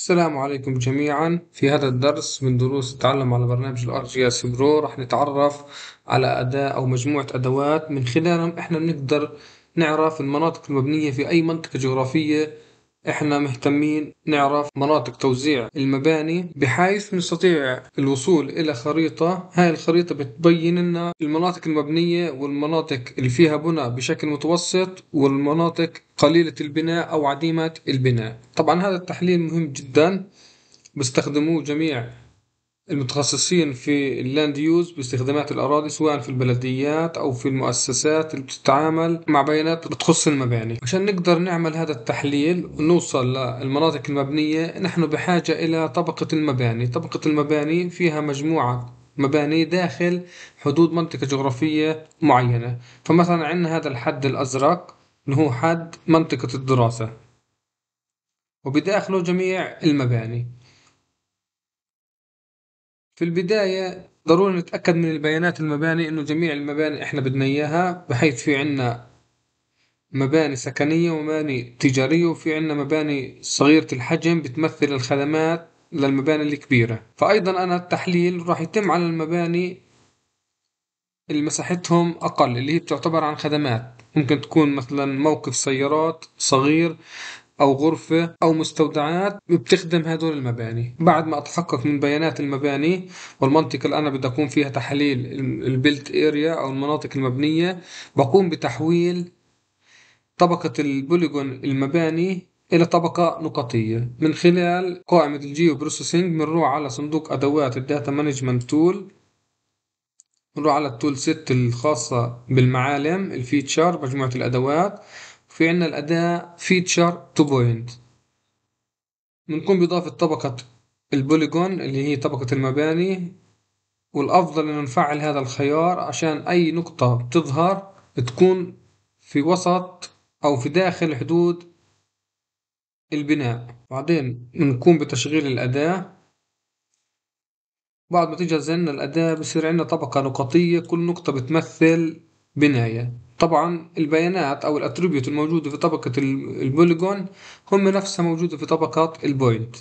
السلام عليكم جميعا في هذا الدرس من دروس التعلم على برنامج الار جي اس برو راح نتعرف على أداة أو مجموعة أدوات من خلالهم احنا بنقدر نعرف المناطق المبنية في أي منطقة جغرافية احنا مهتمين نعرف مناطق توزيع المباني بحيث نستطيع الوصول الى خريطة هاي الخريطة بتبين لنا المناطق المبنية والمناطق اللي فيها بنى بشكل متوسط والمناطق قليلة البناء او عديمة البناء طبعا هذا التحليل مهم جدا بيستخدموه جميع المتخصصين في اللاند يوز باستخدامات الأراضي سواء في البلديات أو في المؤسسات اللي بتتعامل مع بيانات بتخص المباني عشان نقدر نعمل هذا التحليل ونوصل للمناطق المبنية نحن بحاجة إلى طبقة المباني طبقة المباني فيها مجموعة مباني داخل حدود منطقة جغرافية معينة فمثلا عندنا هذا الحد الأزرق اللي هو حد منطقة الدراسة وبداخله جميع المباني في البداية ضروري نتأكد من البيانات المباني إنه جميع المباني إحنا بدنا إياها بحيث في عنا مباني سكنية ومباني تجارية وفي عنا مباني صغيرة الحجم بتمثل الخدمات للمباني الكبيرة فأيضا أنا التحليل راح يتم على المباني اللي مساحتهم أقل اللي هي بتعتبر عن خدمات ممكن تكون مثلا موقف سيارات صغير أو غرفة أو مستودعات بتخدم هدول المباني بعد ما أتحقق من بيانات المباني والمنطقة اللي أنا بدي أقوم فيها تحاليل البلت إيريا أو المناطق المبنية بقوم بتحويل طبقة البوليجون المباني إلى طبقة نقطية من خلال قائمة الجيو بروسيسنج بنروح على صندوق أدوات الداتا مانجمنت تول بنروح على التول ست الخاصة بالمعالم الفيتشر مجموعة الأدوات في عنا الأداة feature to point بنقوم بإضافة طبقة البوليجون اللي هي طبقة المباني والأفضل إنه نفعل هذا الخيار عشان أي نقطة بتظهر تكون في وسط أو في داخل حدود البناء بعدين بنقوم بتشغيل الأداة بعد ما تجهز لنا الأداة بصير عندنا طبقة نقطية كل نقطة بتمثل بناية طبعا البيانات او الاتريبيوت الموجودة في طبقة البوليجون هم نفسها موجودة في طبقة البوينت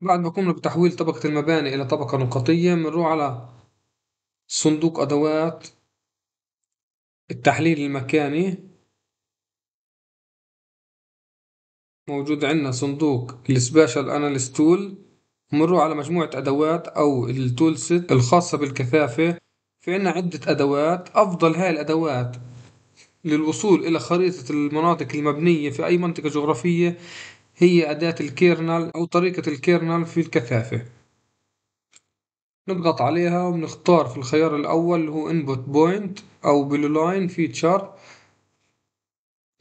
بعد ما قمنا بتحويل طبقة المباني إلى طبقة نقطية بنروح على صندوق أدوات التحليل المكاني موجود عندنا صندوق السبيشال اناليست تول مروا على مجموعة أدوات أو التول سيت الخاصة بالكثافة في عنا عدة أدوات أفضل هاي الأدوات للوصول إلى خريطة المناطق المبنية في أي منطقة جغرافية هي أداة الكيرنل أو طريقة الكيرنل في الكثافة نضغط عليها ونختار في الخيار الأول اللي هو Input Point أو Blue Line Feature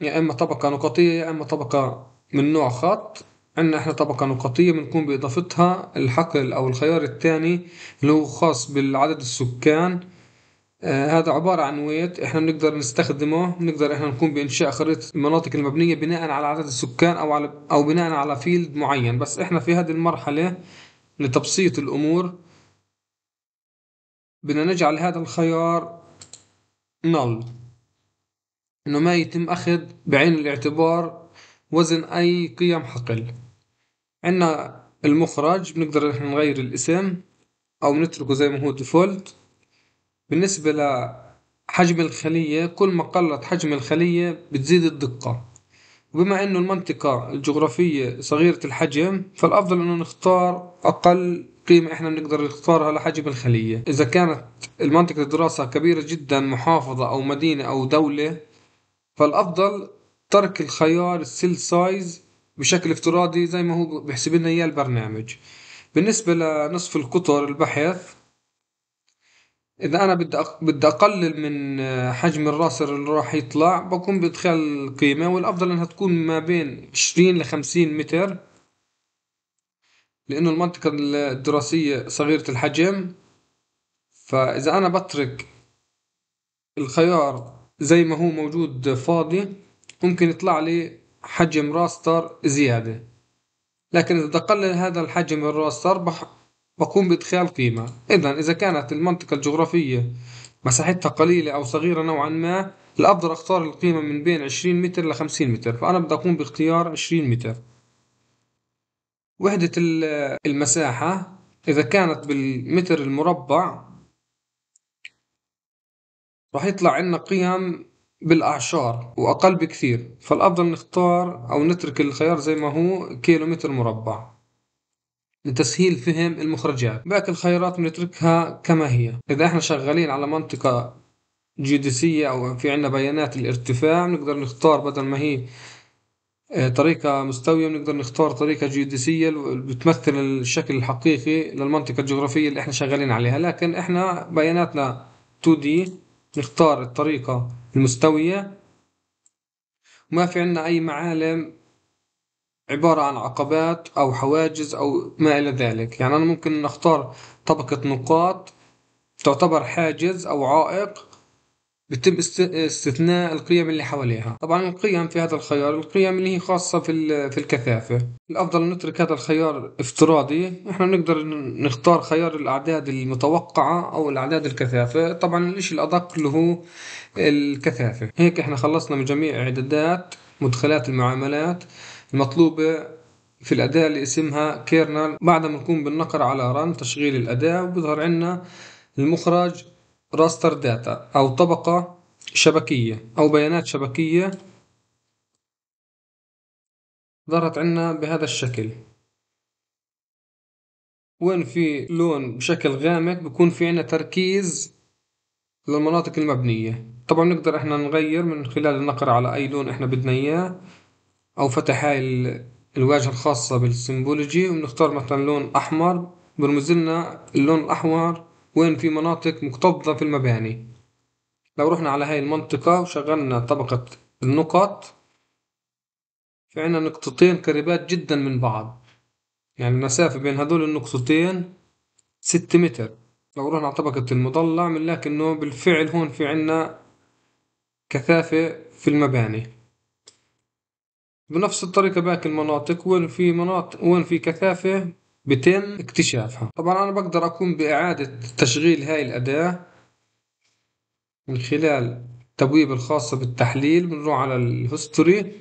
يا إما طبقة نقطية يا إما طبقة من نوع خط أن إحنا طبقة نقطية بنقوم بإضافتها الحقل أو الخيار الثاني اللي هو خاص بالعدد السكان آه هذا عبارة عن ويت احنا بنقدر نستخدمه بنقدر احنا نقوم بإنشاء خريطة المناطق المبنية بناء على عدد السكان أو على أو بناء على فيلد معين بس احنا في هذه المرحلة لتبسيط الأمور بدنا نجعل هذا الخيار null انه ما يتم اخذ بعين الاعتبار وزن اي قيم حقل عنا المخرج بنقدر احنا نغير الاسم أو نتركه زي ما هو ديفولت بالنسبة لحجم الخلية كل ما قلت حجم الخلية بتزيد الدقة وبما انه المنطقة الجغرافية صغيرة الحجم فالأفضل انه نختار أقل قيمة احنا بنقدر نختارها لحجم الخلية إذا كانت المنطقة الدراسة كبيرة جدا محافظة أو مدينة أو دولة فالأفضل ترك الخيار السيل سايز بشكل افتراضي زي ما هو بيحسب لنا اياه البرنامج بالنسبه لنصف القطر البحث اذا انا بدي بدي اقلل من حجم الراسر اللي راح يطلع بقوم بادخال القيمه والافضل انها تكون ما بين 20 ل 50 متر لانه المنطقه الدراسيه صغيره الحجم فاذا انا بترك الخيار زي ما هو موجود فاضي ممكن يطلع لي حجم راستر زيادة لكن إذا تقلل هذا الحجم الراستر بح... بقوم بإدخال قيمة إذا إذا كانت المنطقة الجغرافية مساحتها قليلة أو صغيرة نوعا ما الأفضل أختار القيمة من بين 20 متر ل 50 متر فأنا بدي أقوم باختيار 20 متر وحدة المساحة إذا كانت بالمتر المربع راح يطلع عنا قيم بالأعشار وأقل بكثير فالأفضل نختار أو نترك الخيار زي ما هو كيلومتر مربع لتسهيل فهم المخرجات باقي الخيارات بنتركها كما هي إذا احنا شغالين على منطقة جيوديسية أو في عنا بيانات الارتفاع نقدر نختار بدل ما هي آه، طريقة مستوية بنقدر نختار طريقة جيوديسية بتمثل الشكل الحقيقي للمنطقة الجغرافية اللي احنا شغالين عليها لكن احنا بياناتنا 2D نختار الطريقة المستوية وما في عندنا أي معالم عبارة عن عقبات أو حواجز أو ما إلى ذلك يعني أنا ممكن نختار طبقة نقاط تعتبر حاجز أو عائق بتم استثناء القيم اللي حواليها طبعا القيم في هذا الخيار القيم اللي هي خاصة في, في الكثافة الأفضل نترك هذا الخيار افتراضي احنا بنقدر نختار خيار الأعداد المتوقعة أو الأعداد الكثافة طبعا الإشي الأدق اللي هو الكثافة هيك احنا خلصنا من جميع إعدادات مدخلات المعاملات المطلوبة في الأداة اللي اسمها كيرنال بعد ما نقوم بالنقر على رن تشغيل الأداة وبيظهر عنا المخرج راستر داتا أو طبقة شبكية أو بيانات شبكية ظهرت عنا بهذا الشكل وين في لون بشكل غامق بكون في عنا تركيز للمناطق المبنية طبعا نقدر احنا نغير من خلال النقر على اي لون احنا بدنا اياه او فتح هاي الواجهة الخاصة بالسيمبولوجي ونختار مثلا لون احمر برمز لنا اللون الاحمر وين في مناطق مكتظة في المباني لو رحنا على هاي المنطقة وشغلنا طبقة النقط في عنا نقطتين قريبات جدا من بعض يعني المسافة بين هذول النقطتين ست متر لو رحنا على طبقة المضلع بنلاقي انه بالفعل هون في عنا كثافة في المباني بنفس الطريقة باقي المناطق وين في مناطق وين في كثافة بيتم اكتشافها طبعا أنا بقدر أقوم بإعادة تشغيل هاي الأداة من خلال التبويب الخاصة بالتحليل بنروح على الهستوري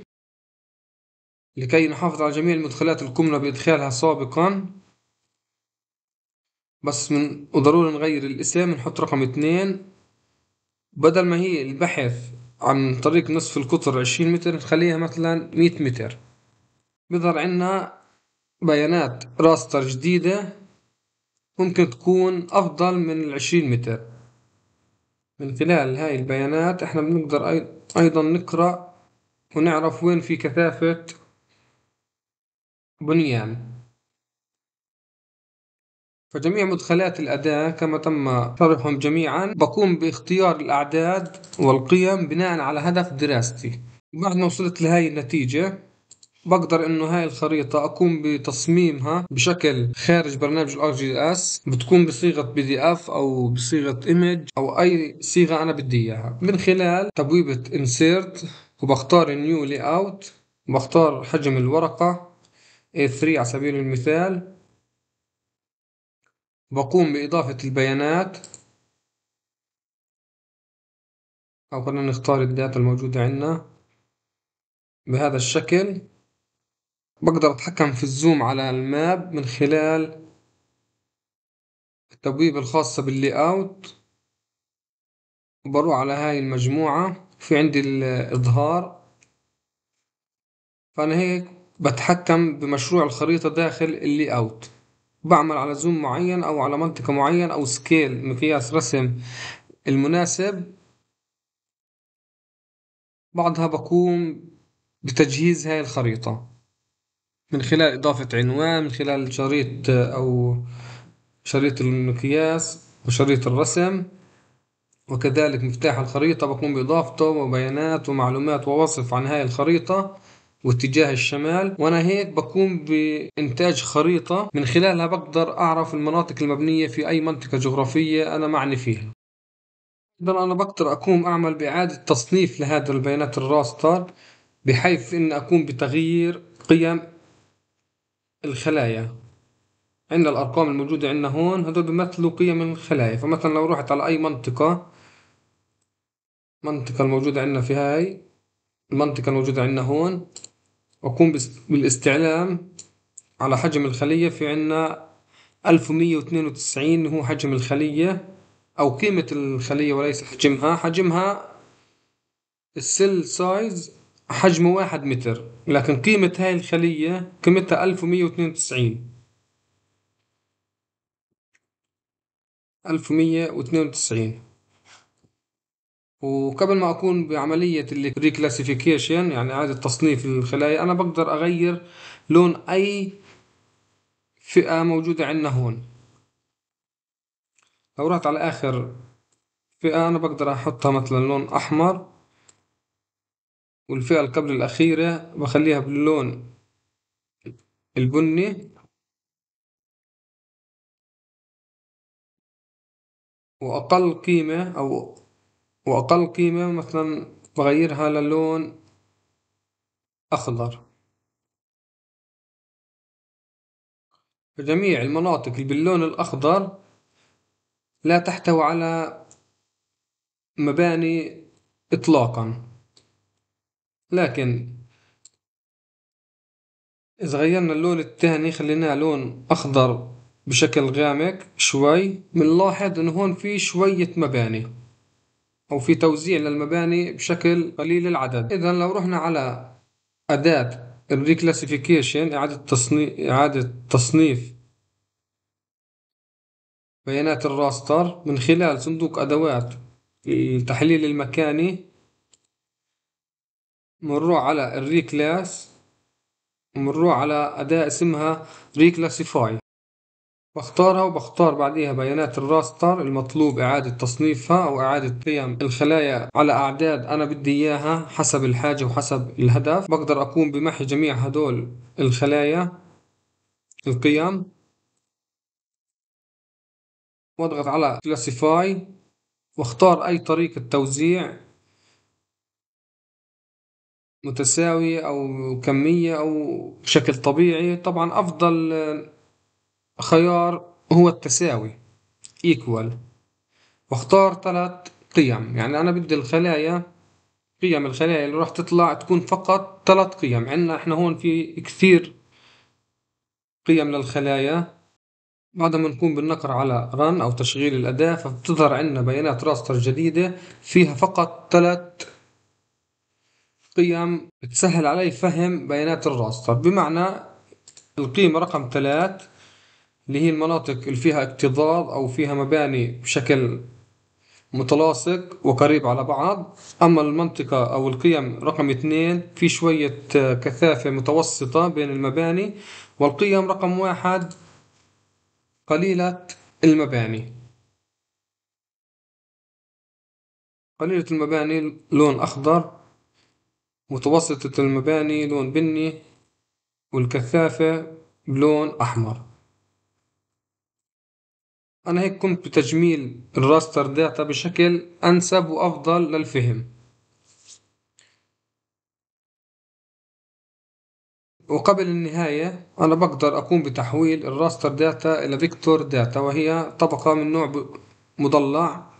لكي نحافظ على جميع المدخلات القمنا بإدخالها سابقا بس من وضروري نغير الاسم نحط رقم اثنين بدل ما هي البحث عن طريق نصف القطر عشرين متر نخليها مثلا مية متر بظهر عنا بيانات راستر جديدة ممكن تكون أفضل من العشرين متر من خلال هاي البيانات احنا بنقدر أيضا نقرأ ونعرف وين في كثافة بنيان فجميع مدخلات الأداة كما تم شرحهم جميعا بقوم باختيار الأعداد والقيم بناء على هدف دراستي بعد ما وصلت لهاي النتيجة بقدر انه هاي الخريطة اقوم بتصميمها بشكل خارج برنامج الار جي اس بتكون بصيغة بي دي اف او بصيغة ايمج او اي صيغة انا بدي اياها من خلال تبويبة انسيرت وبختار نيو لي اوت بختار حجم الورقة A3 على سبيل المثال بقوم بإضافة البيانات أو خلينا نختار الداتا الموجودة عندنا بهذا الشكل بقدر أتحكم في الزوم على الماب من خلال التبويب الخاصة باللي أوت وبروح على هاي المجموعة في عندي الإظهار فأنا هيك بتحكم بمشروع الخريطة داخل اللي أوت بعمل على زوم معين أو على منطقة معين أو سكيل مقياس رسم المناسب بعدها بقوم بتجهيز هاي الخريطة من خلال إضافة عنوان من خلال شريط أو شريط المقياس وشريط الرسم وكذلك مفتاح الخريطة بقوم بإضافته وبيانات ومعلومات ووصف عن هاي الخريطة واتجاه الشمال وأنا هيك بقوم بإنتاج خريطة من خلالها بقدر أعرف المناطق المبنية في أي منطقة جغرافية أنا معني فيها إذن أنا بقدر أقوم أعمل بإعادة تصنيف لهذا البيانات الراستر بحيث أن أقوم بتغيير قيم الخلايا عندنا الأرقام الموجودة عندنا هون هدول بيمثلوا قيم الخلايا فمثلا لو رحت على أي منطقة المنطقة الموجودة عندنا في هاي المنطقة الموجودة عندنا هون وأقوم بالاستعلام على حجم الخلية في عندنا وتسعين هو حجم الخلية أو قيمة الخلية وليس حجمها حجمها السيل سايز حجمه واحد متر لكن قيمة هاي الخلية قيمتها ألف ومية واثنين وتسعين ألف ومية واثنين وتسعين وقبل ما أكون بعملية الريكلاسيفيكيشن يعني إعادة تصنيف الخلايا أنا بقدر أغير لون أي فئة موجودة عندنا هون لو رحت على آخر فئة أنا بقدر أحطها مثلا لون أحمر والفئة القبل قبل الأخيرة بخليها باللون البني وأقل قيمة أو وأقل قيمة مثلا بغيرها للون أخضر فجميع المناطق اللي باللون الأخضر لا تحتوي على مباني إطلاقا لكن إذا غيرنا اللون التاني خليناه لون أخضر بشكل غامق شوي بنلاحظ إن هون في شوية مباني أو في توزيع للمباني بشكل قليل العدد إذا لو رحنا على أداة الريكلاسيفيكيشن إعادة تصنيف إعادة تصنيف بيانات الراستر من خلال صندوق أدوات التحليل المكاني مروا على الريكلاس مروا على أداة اسمها ريكلاسيفاي بختارها وبختار بعديها بيانات الراستر المطلوب إعادة تصنيفها أو إعادة قيم الخلايا على أعداد أنا بدي إياها حسب الحاجة وحسب الهدف بقدر أقوم بمحي جميع هدول الخلايا القيم واضغط على كلاسيفاي واختار أي طريقة توزيع متساوية أو كمية أو بشكل طبيعي طبعا أفضل خيار هو التساوي equal واختار ثلاث قيم يعني أنا بدي الخلايا قيم الخلايا اللي راح تطلع تكون فقط ثلاث قيم عندنا احنا هون في كثير قيم للخلايا بعد ما نكون بالنقر على run أو تشغيل الأداة فبتظهر عندنا بيانات راستر جديدة فيها فقط ثلاث قيم تسهل علي فهم بيانات الراستر بمعنى القيمة رقم ثلاث اللي هي المناطق اللي فيها اكتظاظ أو فيها مباني بشكل متلاصق وقريب على بعض أما المنطقة أو القيم رقم اثنين في شوية كثافة متوسطة بين المباني والقيم رقم واحد قليلة المباني قليلة المباني لون أخضر متوسطة المباني لون بني والكثافة بلون أحمر أنا هيك قمت بتجميل الراستر داتا بشكل أنسب وأفضل للفهم وقبل النهاية أنا بقدر أقوم بتحويل الراستر داتا إلى فيكتور داتا وهي طبقة من نوع مضلع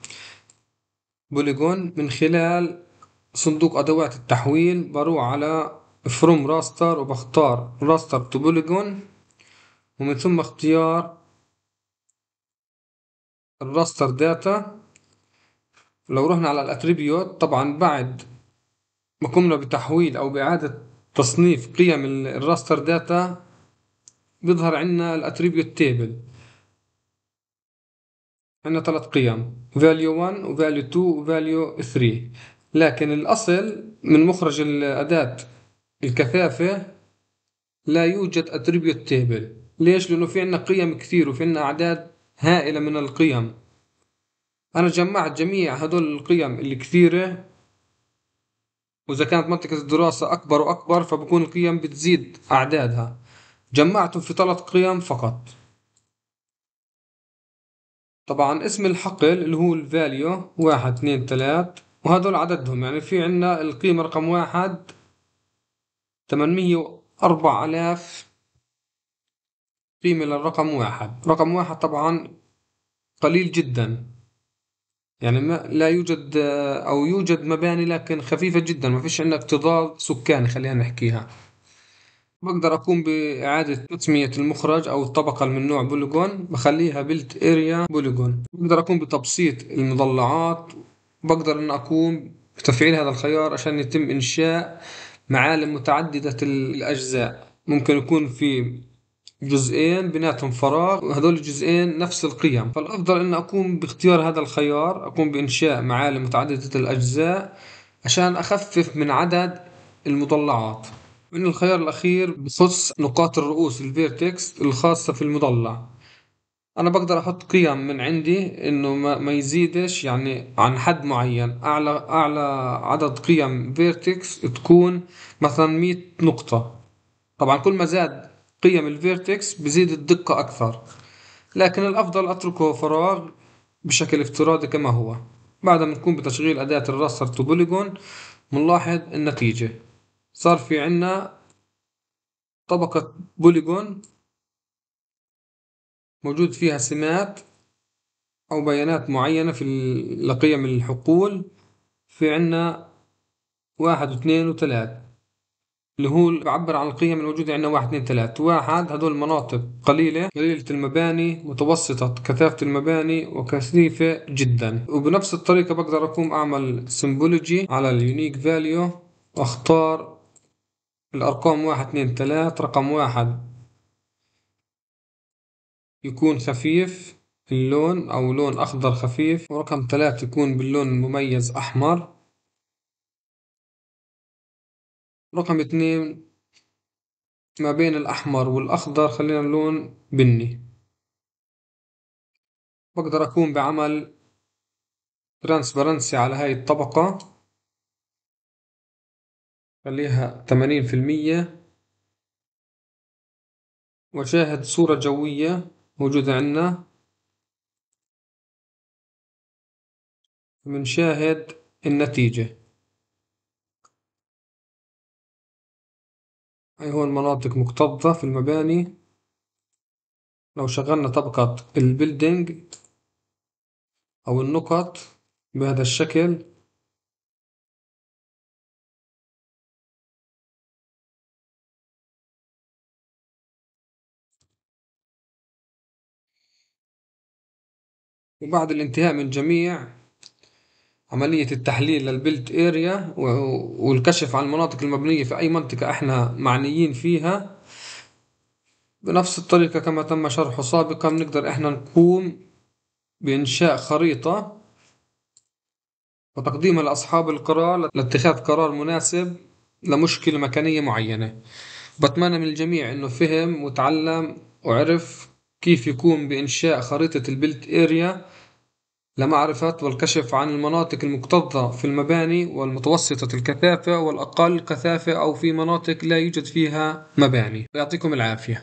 بوليجون من خلال صندوق أدوات التحويل بروح على فروم راستر وبختار راستر تو بوليجون ومن ثم اختيار الراستر داتا لو رحنا على الاتريبيوت طبعا بعد ما قمنا بتحويل او باعادة تصنيف قيم الراستر داتا بيظهر عندنا الاتريبيوت تيبل عندنا ثلاث قيم value 1 و value 2 و value 3 لكن الأصل من مخرج الأداة الكثافة لا يوجد attribute table ليش؟ لأنه في عندنا قيم كثير وفي عندنا أعداد هائلة من القيم أنا جمعت جميع هدول القيم الكثيرة وإذا كانت منطقة الدراسة أكبر وأكبر فبكون القيم بتزيد أعدادها جمعتهم في ثلاث قيم فقط طبعا اسم الحقل اللي هو الفاليو واحد اثنين ثلاث وهذول عددهم يعني في عندنا القيمة رقم واحد تمنمية واربع آلاف قيمة للرقم واحد رقم واحد طبعا قليل جدا يعني ما لا يوجد أو يوجد مباني لكن خفيفة جدا ما فيش عندنا اكتظاظ سكاني خلينا نحكيها بقدر أقوم بإعادة تسمية المخرج أو الطبقة من نوع بوليجون بخليها بلت اريا بوليجون بقدر أقوم بتبسيط المضلعات بقدر أن أقوم بتفعيل هذا الخيار عشان يتم إنشاء معالم متعددة الأجزاء ممكن يكون في جزئين بيناتهم فراغ وهذول الجزئين نفس القيم فالأفضل أن أقوم باختيار هذا الخيار أقوم بإنشاء معالم متعددة الأجزاء عشان أخفف من عدد المضلعات من الخيار الأخير بخص نقاط الرؤوس الفيرتكس الخاصة في المضلع انا بقدر احط قيم من عندي انه ما, ما يزيدش يعني عن حد معين اعلى اعلى عدد قيم فيرتكس تكون مثلا 100 نقطة طبعا كل ما زاد قيم الفيرتكس بزيد الدقة اكثر لكن الافضل اتركه فراغ بشكل افتراضي كما هو بعد ما نكون بتشغيل اداة الراستر تو بوليجون بنلاحظ النتيجة صار في عنا طبقة بوليجون موجود فيها سمات أو بيانات معينة في لقيم الحقول في عنا واحد واثنين وثلاث اللي هو بعبر عن القيم الموجودة عندنا واحد اثنين ثلاث واحد هدول مناطق قليلة قليلة المباني متوسطة كثافة المباني وكثيفة جدا وبنفس الطريقة بقدر أقوم أعمل سيمبولوجي على اليونيك فاليو وأختار الأرقام واحد اثنين ثلاث رقم واحد يكون خفيف اللون أو لون أخضر خفيف ورقم ثلاثة يكون باللون المميز أحمر رقم اثنين ما بين الأحمر والأخضر خلينا لون بني بقدر أكون بعمل ترانسبرنسي على هاي الطبقة خليها ثمانين في المية وأشاهد صورة جوية موجودة عندنا بنشاهد النتيجة هاي هون مناطق مكتظة في المباني لو شغلنا طبقة البيلدينج أو النقط بهذا الشكل وبعد الانتهاء من جميع عملية التحليل للبلت اريا والكشف عن المناطق المبنية في أي منطقة احنا معنيين فيها بنفس الطريقة كما تم شرحه سابقا بنقدر احنا نقوم بإنشاء خريطة وتقديمها لأصحاب القرار لاتخاذ قرار مناسب لمشكلة مكانية معينة بتمنى من الجميع انه فهم وتعلم وعرف كيف يقوم بإنشاء خريطة البلت اريا لمعرفة والكشف عن المناطق المكتظة في المباني والمتوسطة الكثافة والأقل كثافة أو في مناطق لا يوجد فيها مباني يعطيكم العافية